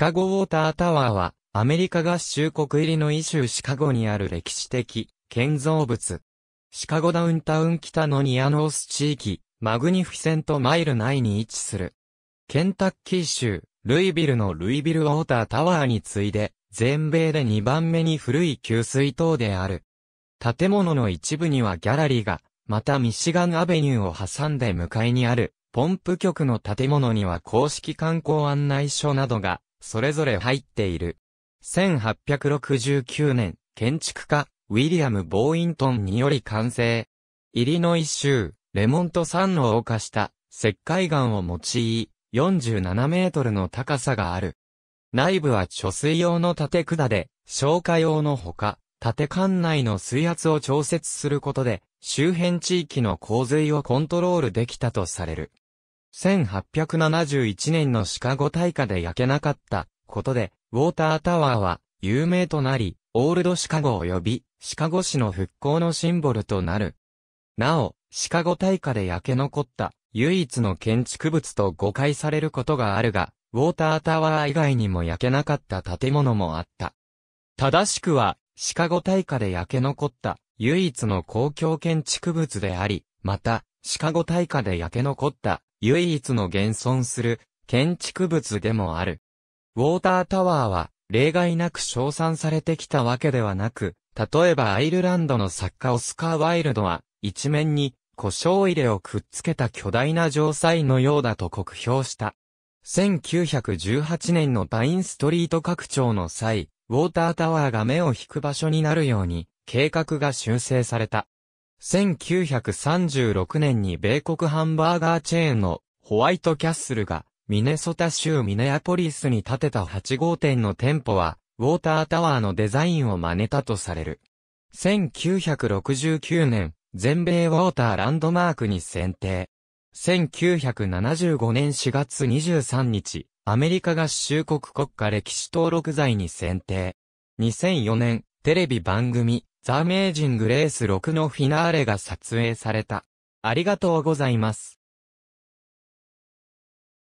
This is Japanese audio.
カゴウォータータワーは、アメリカ合衆国入りの異シシカゴにある歴史的建造物。シカゴダウンタウン北のニアノース地域、マグニフィセントマイル内に位置する。ケンタッキー州、ルイビルのルイビルウォータータワーに次いで、全米で2番目に古い給水塔である。建物の一部にはギャラリーが、またミシガンアベニューを挟んで向かいにある、ポンプ局の建物には公式観光案内所などがそれぞれ入っている。1869年、建築家、ウィリアム・ボーイントンにより完成。イリノイ州、レモント山の丘下、石灰岩を用い、47メートルの高さがある。内部は貯水用の縦管で、消火用のほか、縦管内の水圧を調節することで、周辺地域の洪水をコントロールできたとされる。1871年のシカゴ大火で焼けなかったことで、ウォータータワーは有名となり、オールドシカゴ及びシカゴ市の復興のシンボルとなる。なお、シカゴ大火で焼け残った唯一の建築物と誤解されることがあるが、ウォータータワー以外にも焼けなかった建物もあった。正しくは、シカゴ大火で焼け残った唯一の公共建築物であり、また、シカゴ大火で焼け残った唯一の現存する建築物でもある。ウォータータワーは例外なく称賛されてきたわけではなく、例えばアイルランドの作家オスカー・ワイルドは一面に故障入れをくっつけた巨大な城塞のようだと酷評した。1918年のバインストリート拡張の際、ウォータータワーが目を引く場所になるように計画が修正された。1936年に米国ハンバーガーチェーンのホワイトキャッスルがミネソタ州ミネアポリスに建てた8号店の店舗はウォータータワーのデザインを真似たとされる。1969年、全米ウォーターランドマークに選定。1975年4月23日、アメリカ合衆国国家歴史登録罪に選定。2004年、テレビ番組、ザ・メージング・レース6のフィナーレが撮影された。ありがとうございます。